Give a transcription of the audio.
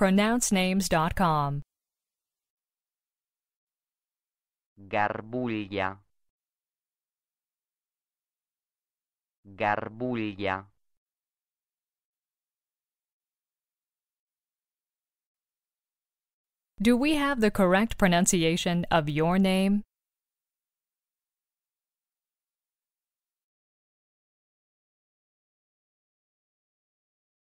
pronouncenames.com. Garbuglia. Garbuglia. Do we have the correct pronunciation of your name?